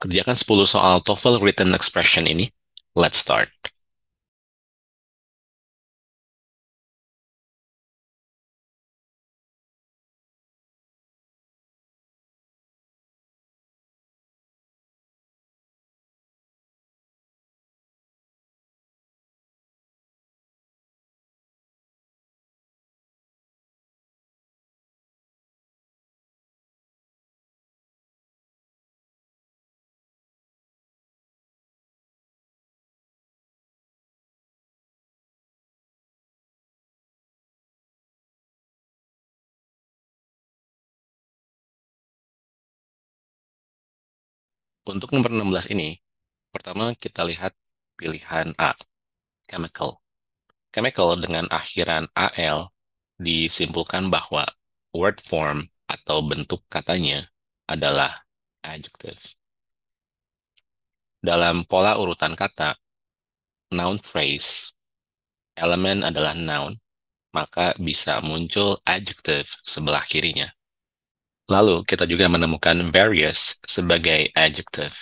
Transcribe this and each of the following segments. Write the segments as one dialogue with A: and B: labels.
A: Kerjakan 10 soal TOEFL Written Expression ini. Let's start. Untuk nomor 16 ini, pertama kita lihat pilihan A,
B: chemical. Chemical dengan akhiran AL disimpulkan bahwa word form atau bentuk katanya adalah adjective. Dalam pola urutan kata, noun phrase, elemen adalah noun, maka bisa muncul adjective sebelah kirinya. Lalu kita juga menemukan various sebagai adjective.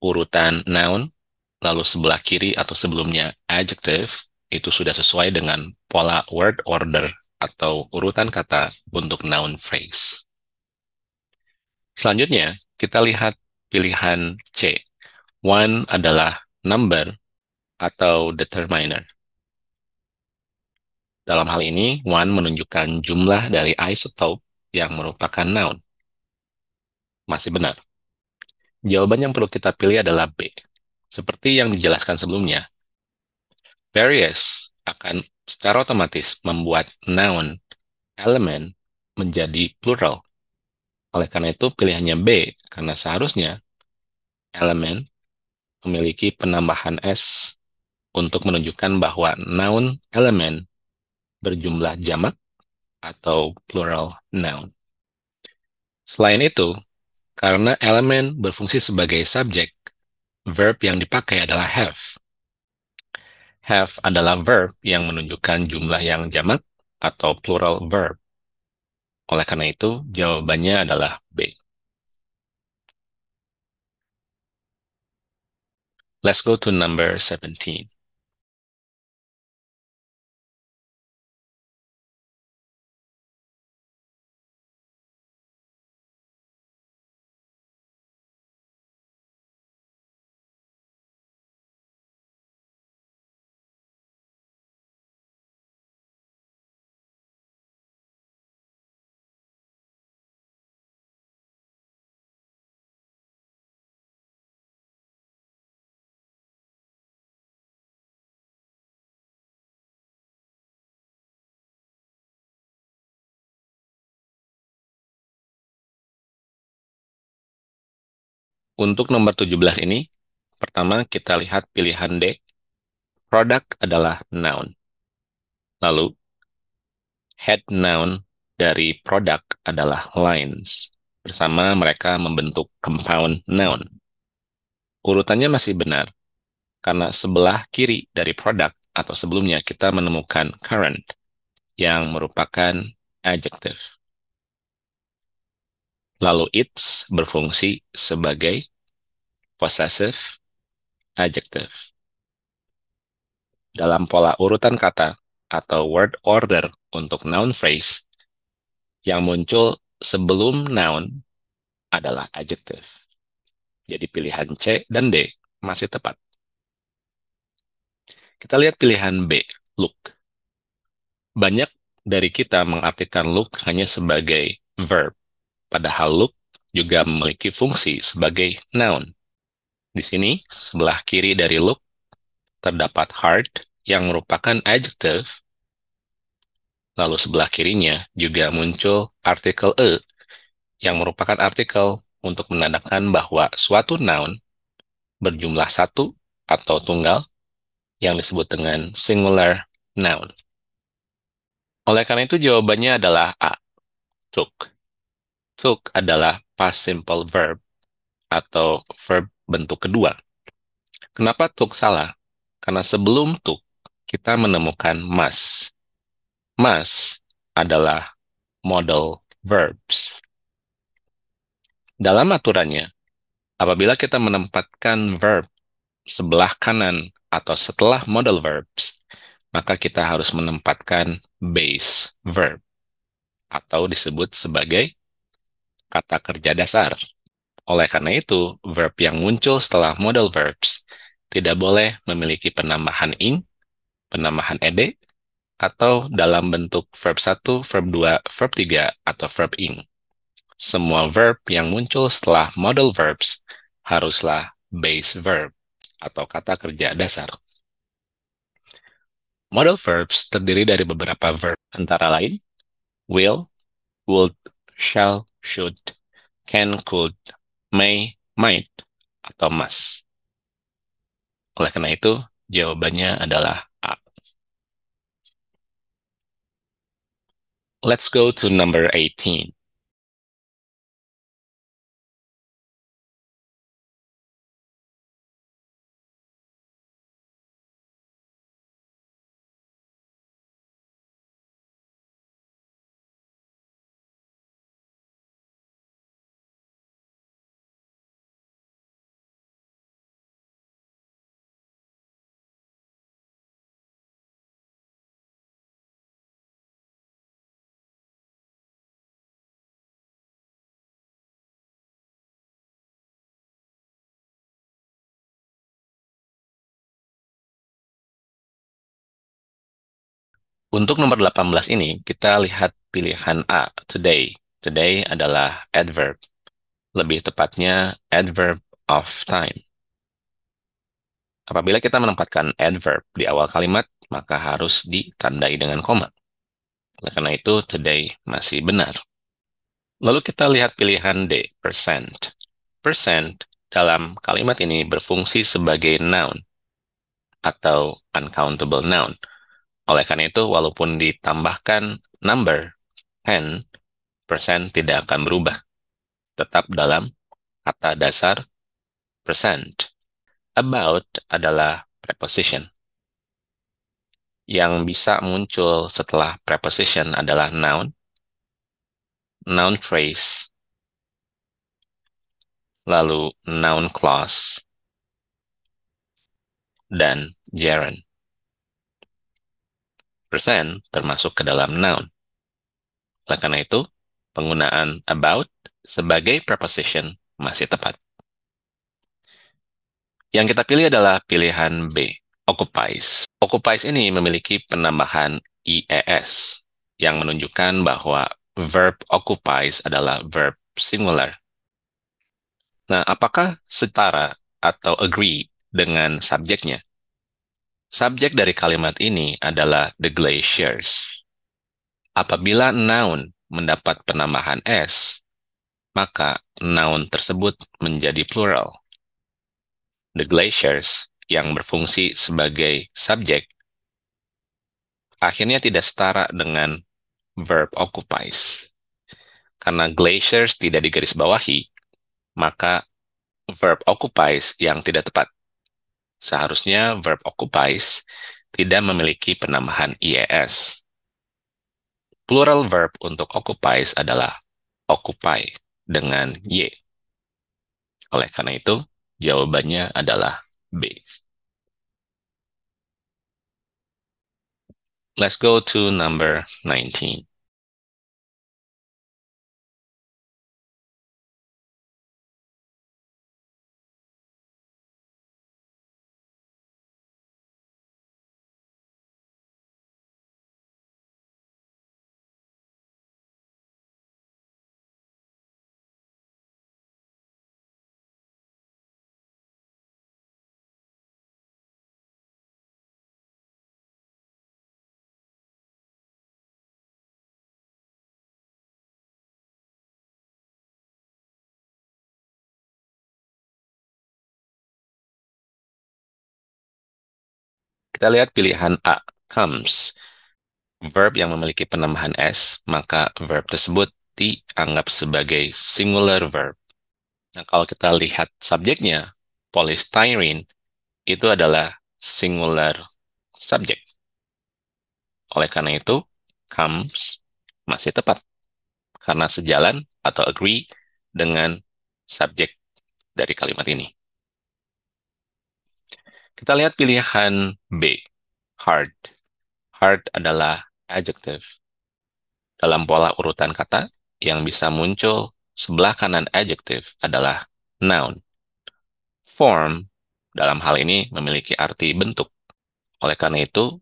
B: Urutan noun, lalu sebelah kiri atau sebelumnya adjective, itu sudah sesuai dengan pola word order atau urutan kata untuk noun phrase. Selanjutnya, kita lihat pilihan C. One adalah number atau determiner. Dalam hal ini, one menunjukkan jumlah dari isotope yang merupakan noun? Masih benar. Jawaban yang perlu kita pilih adalah B. Seperti yang dijelaskan sebelumnya, various akan secara otomatis membuat noun element menjadi plural. Oleh karena itu, pilihannya B, karena seharusnya elemen memiliki penambahan S untuk menunjukkan bahwa noun element berjumlah jamak atau plural noun. Selain itu, karena elemen berfungsi sebagai subjek, verb yang dipakai adalah have. Have adalah verb yang menunjukkan jumlah yang jamak atau plural verb. Oleh karena itu, jawabannya adalah B.
A: Let's go to number 17. Untuk nomor 17 ini, pertama kita lihat pilihan D. produk
B: adalah noun. Lalu, head noun dari produk adalah lines. Bersama mereka membentuk compound noun. Urutannya masih benar, karena sebelah kiri dari produk atau sebelumnya kita menemukan current, yang merupakan adjective. Lalu it's berfungsi sebagai possessive adjective. Dalam pola urutan kata atau word order untuk noun phrase, yang muncul sebelum noun adalah adjective. Jadi pilihan C dan D masih tepat. Kita lihat pilihan B, look. Banyak dari kita mengartikan look hanya sebagai verb. Padahal look juga memiliki fungsi sebagai noun. Di sini, sebelah kiri dari look, terdapat hard yang merupakan adjective. Lalu sebelah kirinya juga muncul artikel e yang merupakan artikel untuk menandakan bahwa suatu noun berjumlah satu atau tunggal yang disebut dengan singular noun. Oleh karena itu jawabannya adalah A. Took took adalah past simple verb atau verb bentuk kedua. Kenapa took salah? Karena sebelum took, kita menemukan must. Must adalah model verbs. Dalam aturannya, apabila kita menempatkan verb sebelah kanan atau setelah model verbs, maka kita harus menempatkan base verb atau disebut sebagai kata kerja dasar. Oleh karena itu, verb yang muncul setelah modal verbs tidak boleh memiliki penambahan ing, penambahan ed, atau dalam bentuk verb 1, verb 2, verb 3, atau verb ing. Semua verb yang muncul setelah modal verbs haruslah base verb atau kata kerja dasar. Model verbs terdiri dari beberapa verb, antara lain will, would, shall, should, can, could, may, might, atau must. Oleh karena itu, jawabannya adalah A.
A: Let's go to number 18. Untuk nomor 18 ini, kita lihat pilihan
B: A, today. Today adalah adverb. Lebih tepatnya, adverb of time. Apabila kita menempatkan adverb di awal kalimat, maka harus ditandai dengan koma. Oleh karena itu, today masih benar. Lalu kita lihat pilihan D, percent. Percent dalam kalimat ini berfungsi sebagai noun atau uncountable noun oleh karena itu, walaupun ditambahkan number, hand, persen tidak akan berubah. Tetap dalam kata dasar percent. About adalah preposition. Yang bisa muncul setelah preposition adalah noun, noun phrase, lalu noun clause, dan gerund termasuk ke dalam noun. Oleh karena itu, penggunaan about sebagai preposition masih tepat. Yang kita pilih adalah pilihan B, occupies. Occupies ini memiliki penambahan IES yang menunjukkan bahwa verb occupies adalah verb singular. Nah, apakah setara atau agree dengan subjeknya? Subjek dari kalimat ini adalah the glaciers. Apabila noun mendapat penambahan S, maka noun tersebut menjadi plural. The glaciers yang berfungsi sebagai subjek akhirnya tidak setara dengan verb occupies. Karena glaciers tidak digarisbawahi, maka verb occupies yang tidak tepat. Seharusnya verb occupies tidak memiliki penambahan IES. Plural verb untuk occupies adalah occupy dengan Y. Oleh karena itu, jawabannya adalah
A: B. Let's go to number 19. Kita lihat pilihan A, comes. Verb yang memiliki penambahan S, maka verb
B: tersebut dianggap sebagai singular verb. Nah, kalau kita lihat subjeknya, polystyrene, itu adalah singular subjek. Oleh karena itu, comes masih tepat karena sejalan atau agree dengan subjek dari kalimat ini. Kita lihat pilihan B, hard. Hard adalah adjective. Dalam pola urutan kata, yang bisa muncul sebelah kanan adjective adalah noun. Form dalam hal ini memiliki arti bentuk. Oleh karena itu,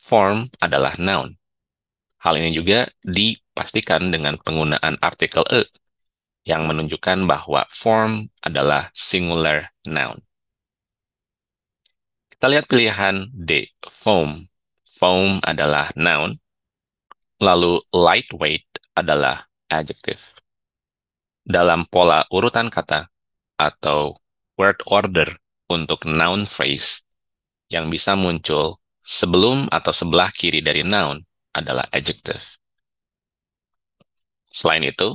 B: form adalah noun. Hal ini juga dipastikan dengan penggunaan artikel e yang menunjukkan bahwa form adalah singular noun. Kita lihat pilihan D, foam. Foam adalah noun, lalu lightweight adalah adjective. Dalam pola urutan kata atau word order untuk noun phrase yang bisa muncul sebelum atau sebelah kiri dari noun adalah adjective. Selain itu,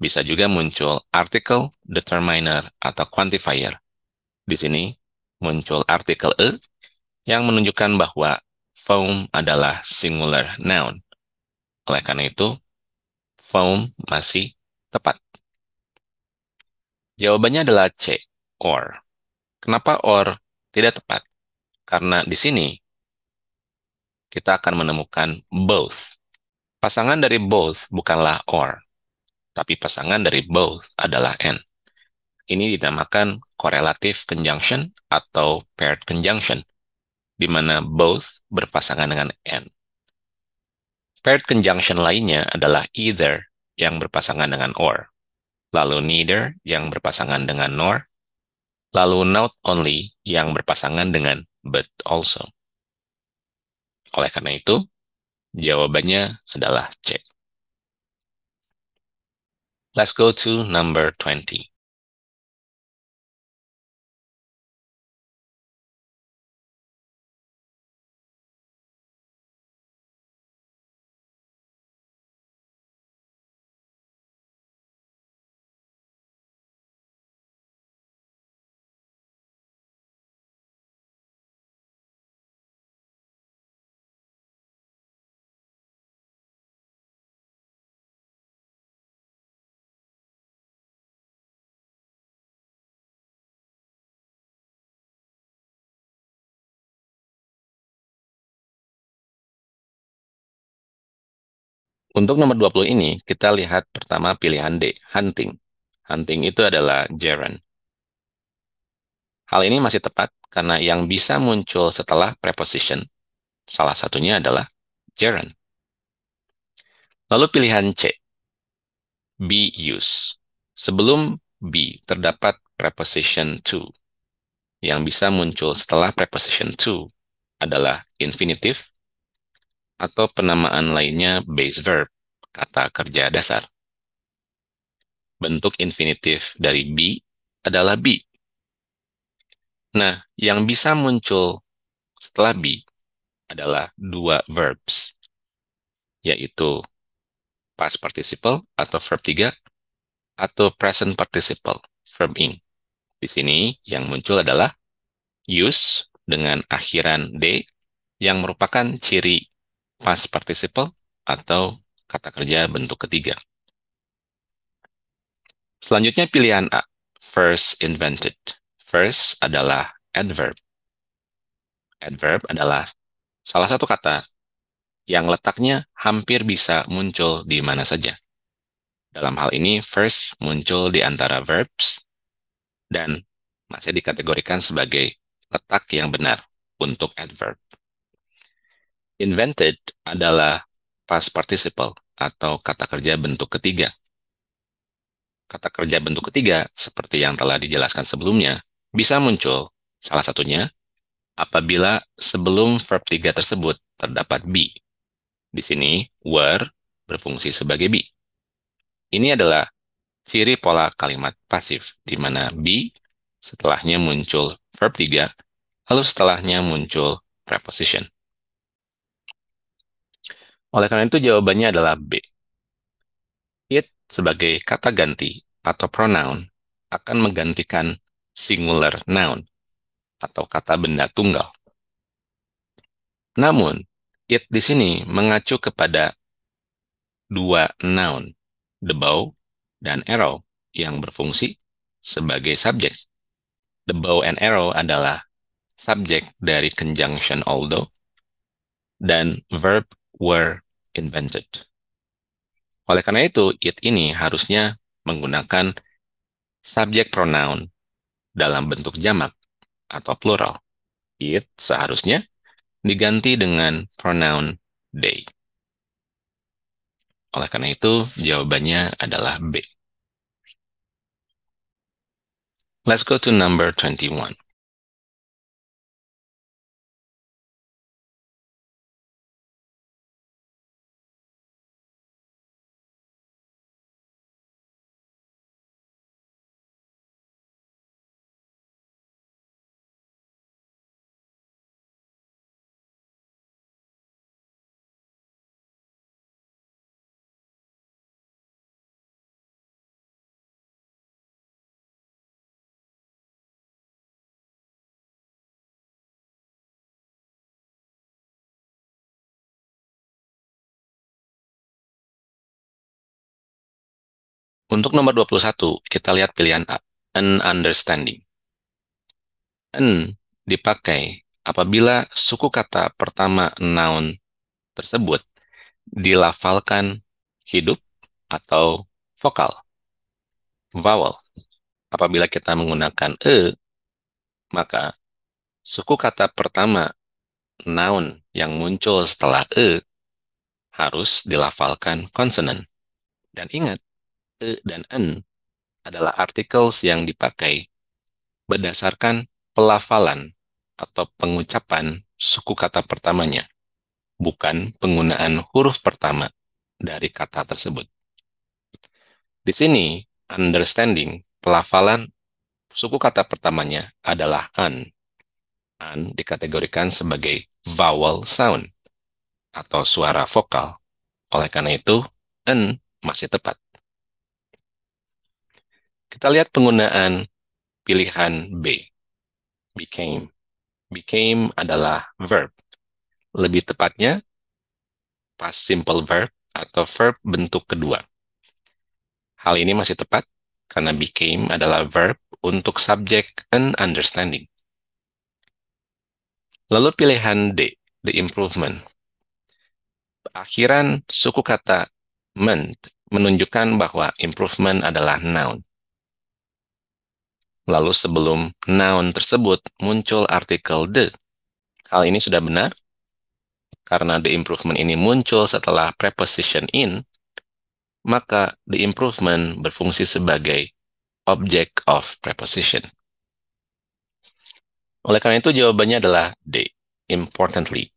B: bisa juga muncul artikel, determiner, atau quantifier. Di sini, muncul artikel e yang menunjukkan bahwa foam adalah singular noun. Oleh karena itu, foam masih tepat. Jawabannya adalah C, or. Kenapa or tidak tepat? Karena di sini kita akan menemukan both. Pasangan dari both bukanlah or, tapi pasangan dari both adalah and. Ini dinamakan correlative conjunction atau paired conjunction, di mana both berpasangan dengan and. Paired conjunction lainnya adalah either yang berpasangan dengan or, lalu neither yang berpasangan dengan nor, lalu not only yang berpasangan dengan but also.
A: Oleh karena itu, jawabannya adalah C. Let's go to number 20. Untuk nomor 20 ini, kita lihat pertama pilihan D, hunting. Hunting itu adalah gerund.
B: Hal ini masih tepat karena yang bisa muncul setelah preposition. Salah satunya adalah gerund. Lalu pilihan C, be used. Sebelum be, terdapat preposition to. Yang bisa muncul setelah preposition to adalah infinitive atau penamaan lainnya base verb, kata kerja dasar. Bentuk infinitif dari be adalah be. Nah, yang bisa muncul setelah be adalah dua verbs, yaitu past participle atau verb 3 atau present participle, verb ing. Di sini yang muncul adalah use dengan akhiran d yang merupakan ciri past participle atau kata kerja bentuk ketiga. Selanjutnya pilihan A, first invented. First adalah adverb. Adverb adalah salah satu kata yang letaknya hampir bisa muncul di mana saja. Dalam hal ini, first muncul di antara verbs dan masih dikategorikan sebagai letak yang benar untuk adverb. Invented adalah past participle atau kata kerja bentuk ketiga. Kata kerja bentuk ketiga, seperti yang telah dijelaskan sebelumnya, bisa muncul salah satunya apabila sebelum verb tiga tersebut terdapat be. Di sini, were berfungsi sebagai be. Ini adalah ciri pola kalimat pasif, di mana be setelahnya muncul verb tiga, lalu setelahnya muncul preposition. Oleh karena itu jawabannya adalah B. It sebagai kata ganti atau pronoun akan menggantikan singular noun atau kata benda tunggal. Namun, it di sini mengacu kepada dua noun, the bow dan arrow, yang berfungsi sebagai subjek. The bow and arrow adalah subjek dari conjunction although dan verb were invented. Oleh karena itu, it ini harusnya menggunakan subject pronoun dalam bentuk jamak atau plural. It seharusnya diganti dengan pronoun they. Oleh karena itu,
A: jawabannya adalah B. Let's go to number 21. Untuk nomor 21, kita lihat pilihan A, an understanding.
B: An dipakai apabila suku kata pertama noun tersebut dilafalkan hidup atau vokal, vowel. Apabila kita menggunakan e, maka suku kata pertama noun yang muncul setelah e harus dilafalkan konsonan. Dan ingat, e, dan n adalah articles yang dipakai berdasarkan pelafalan atau pengucapan suku kata pertamanya, bukan penggunaan huruf pertama dari kata tersebut. Di sini, understanding, pelafalan suku kata pertamanya adalah an. An dikategorikan sebagai vowel sound atau suara vokal. Oleh karena itu, n masih tepat. Kita lihat penggunaan pilihan B. Became. Became adalah verb. Lebih tepatnya, past simple verb atau verb bentuk kedua. Hal ini masih tepat karena became adalah verb untuk subject and understanding. Lalu pilihan D, the improvement. Akhiran suku kata ment menunjukkan bahwa improvement adalah noun. Lalu sebelum noun tersebut muncul artikel the. Hal ini sudah benar karena the improvement ini muncul setelah preposition in, maka the improvement berfungsi sebagai object of preposition. Oleh karena itu jawabannya adalah D. Importantly.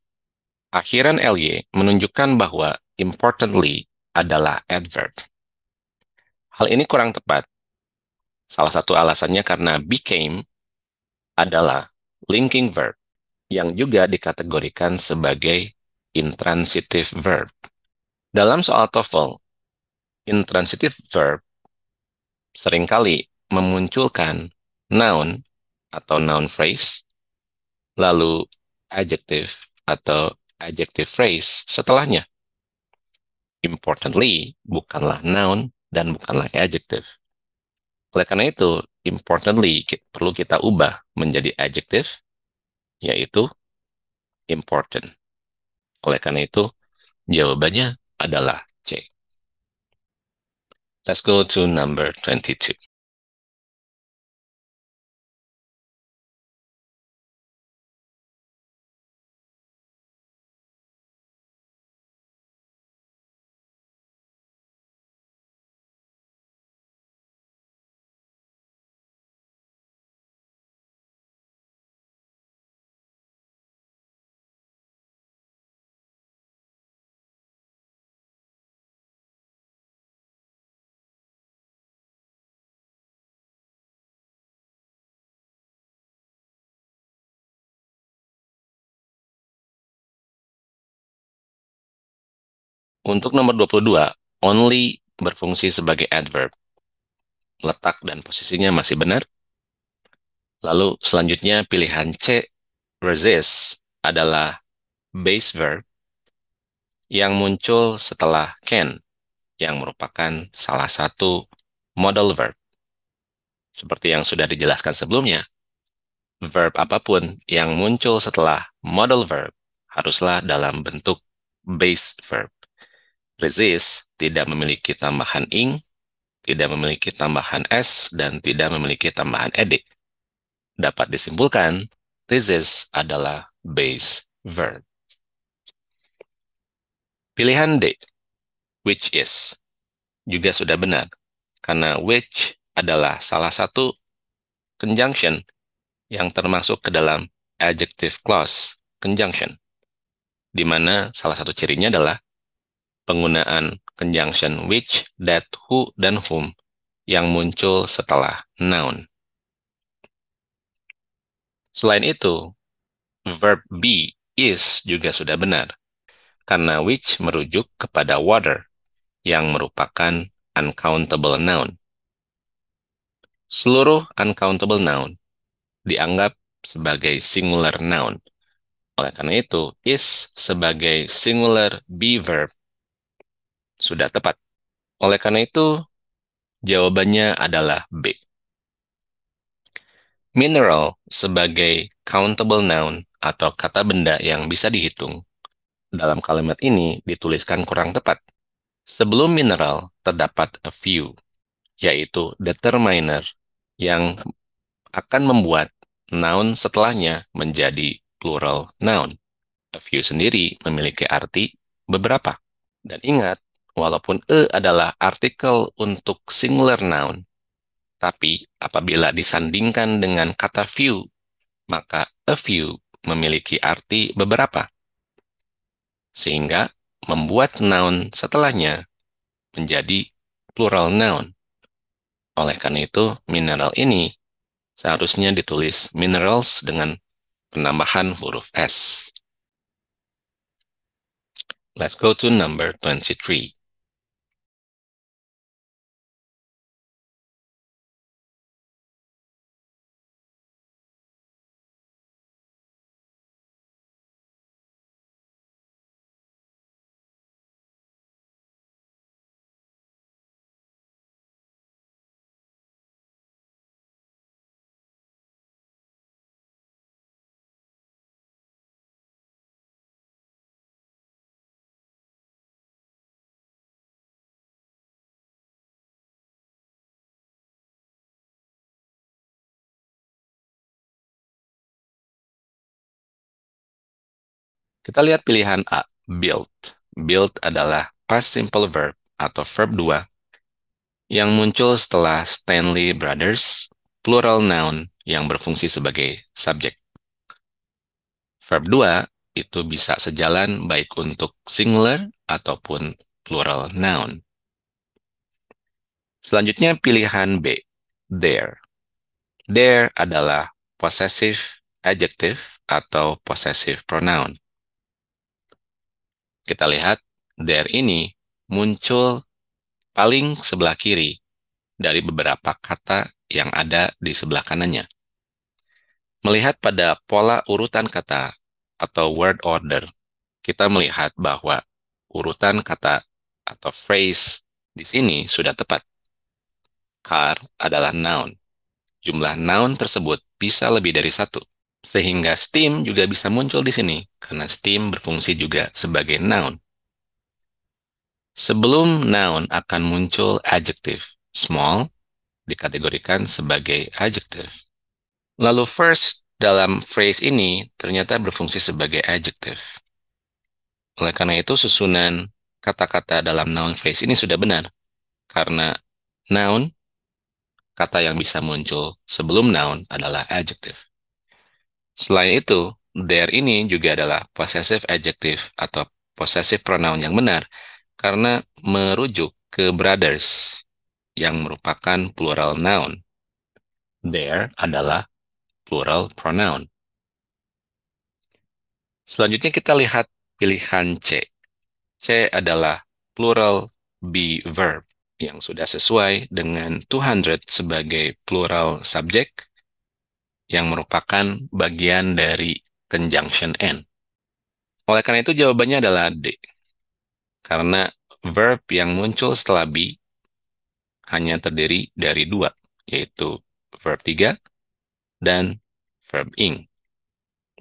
B: Akhiran ly menunjukkan bahwa importantly adalah adverb. Hal ini kurang tepat Salah satu alasannya karena became adalah linking verb yang juga dikategorikan sebagai intransitive verb. Dalam soal TOEFL, intransitive verb seringkali memunculkan noun atau noun phrase, lalu adjective atau adjective phrase setelahnya. Importantly, bukanlah noun dan bukanlah adjective. Oleh karena itu, importantly, perlu kita ubah menjadi adjective, yaitu important.
A: Oleh karena itu, jawabannya adalah C. Let's go to number 22. Untuk nomor 22, only berfungsi sebagai adverb. Letak dan posisinya masih benar.
B: Lalu selanjutnya pilihan C, resist, adalah base verb yang muncul setelah can, yang merupakan salah satu modal verb. Seperti yang sudah dijelaskan sebelumnya, verb apapun yang muncul setelah modal verb haruslah dalam bentuk base verb resist tidak memiliki tambahan ing, tidak memiliki tambahan s, dan tidak memiliki tambahan ed. Dapat disimpulkan, resist adalah base verb. Pilihan D, which is, juga sudah benar, karena which adalah salah satu conjunction yang termasuk ke dalam adjective clause conjunction, di mana salah satu cirinya adalah penggunaan conjunction which, that, who, dan whom yang muncul setelah noun. Selain itu, verb be is juga sudah benar, karena which merujuk kepada water yang merupakan uncountable noun. Seluruh uncountable noun dianggap sebagai singular noun. Oleh karena itu, is sebagai singular be verb sudah tepat. Oleh karena itu, jawabannya adalah B. Mineral sebagai countable noun atau kata benda yang bisa dihitung dalam kalimat ini dituliskan kurang tepat. Sebelum mineral terdapat a few, yaitu determiner yang akan membuat noun setelahnya menjadi plural noun. A few sendiri memiliki arti beberapa. Dan ingat, walaupun e adalah artikel untuk singular noun, tapi apabila disandingkan dengan kata few, maka a few memiliki arti beberapa. Sehingga membuat noun setelahnya menjadi plural noun. Oleh karena itu, mineral ini seharusnya ditulis minerals dengan penambahan huruf S.
A: Let's go to number 23. Kita lihat pilihan A, build. Build adalah past simple verb atau verb
B: 2 yang muncul setelah Stanley Brothers, plural noun yang berfungsi sebagai subjek. Verb 2 itu bisa sejalan baik untuk singular ataupun plural noun. Selanjutnya pilihan B, there. There adalah possessive adjective atau possessive pronoun. Kita lihat there ini muncul paling sebelah kiri dari beberapa kata yang ada di sebelah kanannya. Melihat pada pola urutan kata atau word order, kita melihat bahwa urutan kata atau phrase di sini sudah tepat. Car adalah noun. Jumlah noun tersebut bisa lebih dari satu. Sehingga steam juga bisa muncul di sini, karena steam berfungsi juga sebagai noun. Sebelum noun akan muncul adjective. Small dikategorikan sebagai adjective. Lalu first dalam phrase ini ternyata berfungsi sebagai adjective. Oleh karena itu, susunan kata-kata dalam noun phrase ini sudah benar. Karena noun, kata yang bisa muncul sebelum noun adalah adjective. Selain itu, there ini juga adalah possessive adjective atau possessive pronoun yang benar karena merujuk ke brothers yang merupakan plural noun. There adalah plural pronoun. Selanjutnya kita lihat pilihan C. C adalah plural be verb yang sudah sesuai dengan 200 sebagai plural subject yang merupakan bagian dari conjunction N. Oleh karena itu jawabannya adalah D. Karena verb yang muncul setelah b hanya terdiri dari dua, yaitu verb 3 dan verb ing.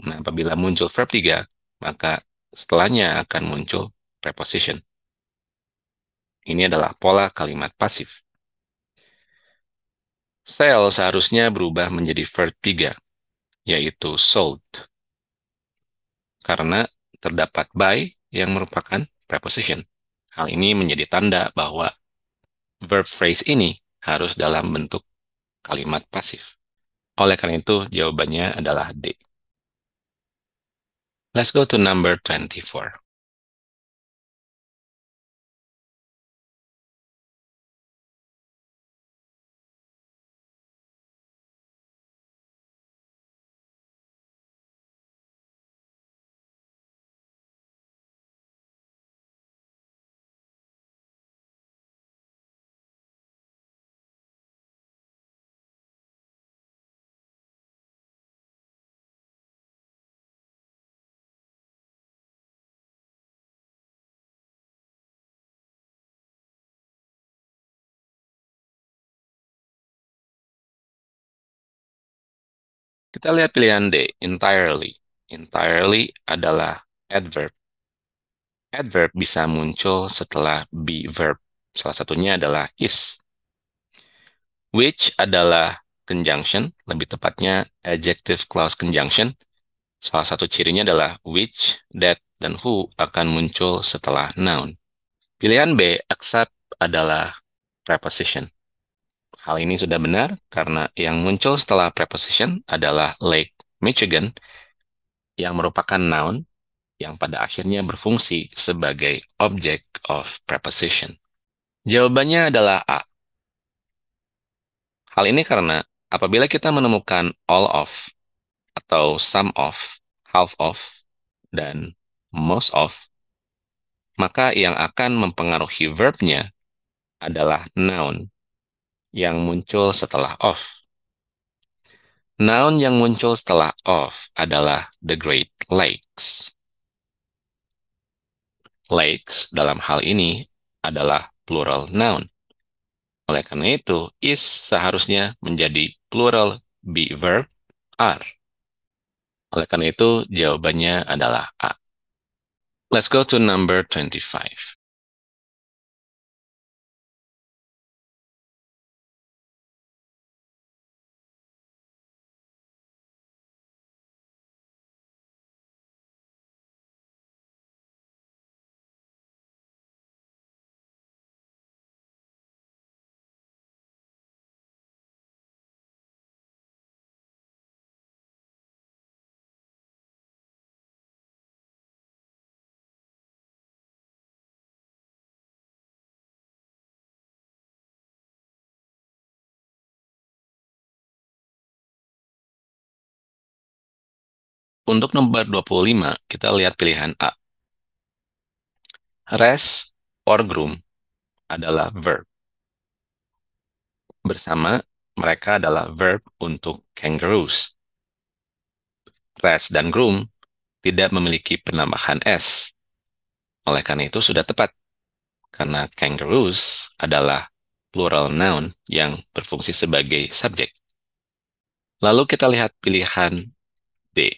B: Nah, apabila muncul verb 3, maka setelahnya akan muncul preposition. Ini adalah pola kalimat pasif sell seharusnya berubah menjadi verb 3, yaitu sold. Karena terdapat buy yang merupakan preposition. Hal ini menjadi tanda bahwa verb phrase ini harus dalam bentuk kalimat pasif. Oleh karena itu,
A: jawabannya adalah D. Let's go to number 24. Kita lihat pilihan D, entirely. Entirely adalah adverb.
B: Adverb bisa muncul setelah be verb. Salah satunya adalah is. Which adalah conjunction, lebih tepatnya adjective clause conjunction. Salah satu cirinya adalah which, that, dan who akan muncul setelah noun. Pilihan B, accept adalah preposition. Hal ini sudah benar karena yang muncul setelah preposition adalah Lake Michigan yang merupakan noun yang pada akhirnya berfungsi sebagai object of preposition. Jawabannya adalah A. Hal ini karena apabila kita menemukan all of atau some of, half of, dan most of, maka yang akan mempengaruhi verbnya adalah noun yang muncul setelah of. Noun yang muncul setelah of adalah the Great Lakes. Lakes dalam hal ini adalah plural noun. Oleh karena itu, is seharusnya menjadi plural be verb
A: are. Oleh karena itu, jawabannya adalah A. Let's go to number 25. Untuk nomor 25, kita lihat pilihan A. rest or groom adalah verb.
B: Bersama, mereka adalah verb untuk kangaroos. Rest dan groom tidak memiliki penambahan S. Oleh karena itu sudah tepat, karena kangaroos adalah plural noun yang berfungsi sebagai subjek. Lalu kita lihat pilihan D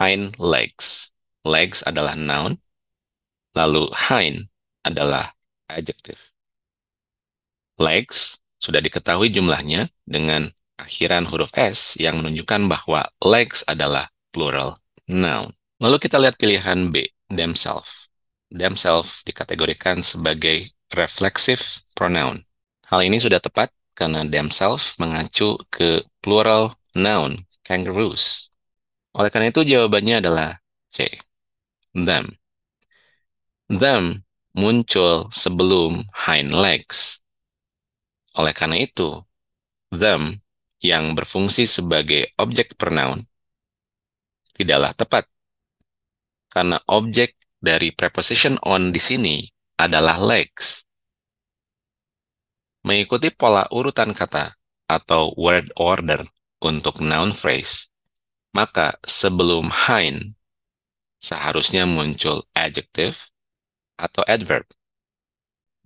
B: hind legs. Legs adalah noun, lalu hind adalah adjective. Legs sudah diketahui jumlahnya dengan akhiran huruf S yang menunjukkan bahwa legs adalah plural noun. Lalu kita lihat pilihan B, themselves. Themselves dikategorikan sebagai reflexive pronoun. Hal ini sudah tepat karena themselves mengacu ke plural noun, kangaroos. Oleh karena itu jawabannya adalah C. Them. Them muncul sebelum hind legs. Oleh karena itu, them yang berfungsi sebagai objek pronoun tidaklah tepat. Karena objek dari preposition on di sini adalah legs. Mengikuti pola urutan kata atau word order untuk noun phrase, maka sebelum hein seharusnya muncul adjective atau adverb.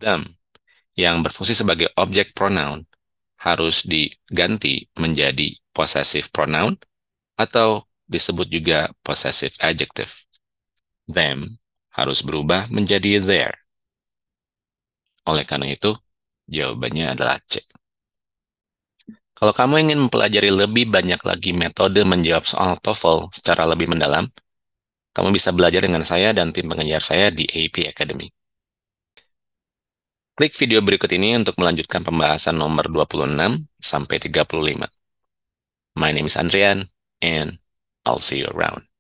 B: Them yang berfungsi sebagai objek pronoun harus diganti menjadi possessive pronoun atau disebut juga possessive adjective. Them harus berubah menjadi their. Oleh karena itu, jawabannya adalah C. Kalau kamu ingin mempelajari lebih banyak lagi metode menjawab soal TOEFL secara lebih mendalam, kamu bisa belajar dengan saya dan tim pengejar saya di AP Academy. Klik video berikut ini untuk melanjutkan pembahasan nomor 26 sampai 35. My name is Andrian, and I'll see you around.